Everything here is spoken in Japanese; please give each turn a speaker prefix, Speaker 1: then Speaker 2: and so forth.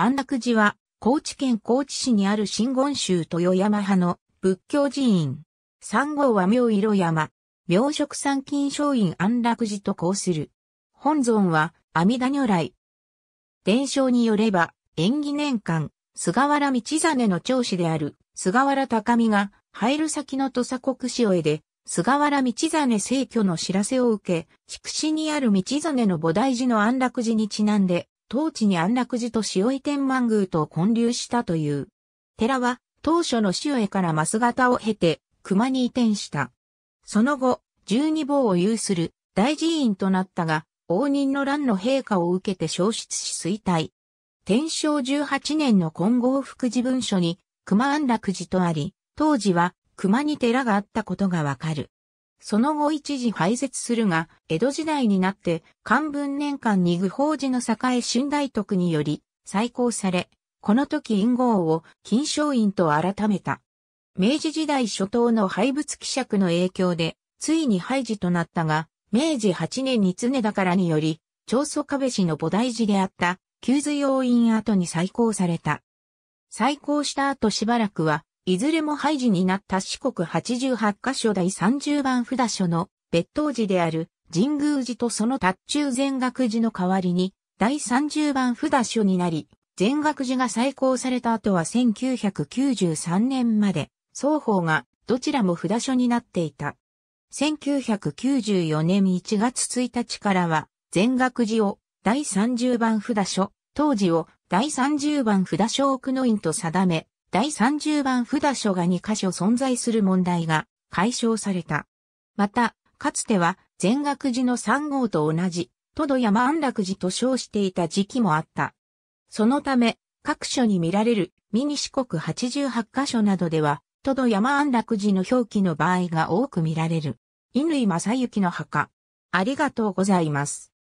Speaker 1: 安楽寺は、高知県高知市にある真言宗豊山派の仏教寺院。三号は明色山、明色三金商院安楽寺と構する。本尊は阿弥陀如来。伝承によれば、縁起年間、菅原道真の長子である菅原高見が、入る先の土佐国を得で、菅原道真逝去の知らせを受け、筑紫にある道真の菩提寺の安楽寺にちなんで、当地に安楽寺と塩井天満宮と混流したという。寺は、当初の塩江から増型を経て、熊に移転した。その後、十二坊を有する大寺院となったが、応仁の乱の陛下を受けて消失し衰退。天正十八年の金剛福寺文書に、熊安楽寺とあり、当時は熊に寺があったことがわかる。その後一時廃絶するが、江戸時代になって、漢文年間に具法寺の栄春大徳により、再興され、この時陰号を金祥院と改めた。明治時代初頭の廃仏希釈の影響で、ついに廃寺となったが、明治8年に常だからにより、長宗壁氏の菩提寺であった、旧瑞応院跡に再興された。再興した後しばらくは、いずれも廃寺になった四国八十八箇所第三十番札所の別当寺である神宮寺とその達中全学寺の代わりに第三十番札所になり、全学寺が再興された後は1993年まで双方がどちらも札所になっていた。1994年1月1日からは全学寺を第30番札所、当時を第30番札所奥の院と定め、第30番札書が2箇所存在する問題が解消された。また、かつては全学寺の3号と同じ、都土山安楽寺と称していた時期もあった。そのため、各所に見られるミニ四国88箇所などでは、都土山安楽寺の表記の場合が多く見られる。乾正幸の墓。ありがとうございます。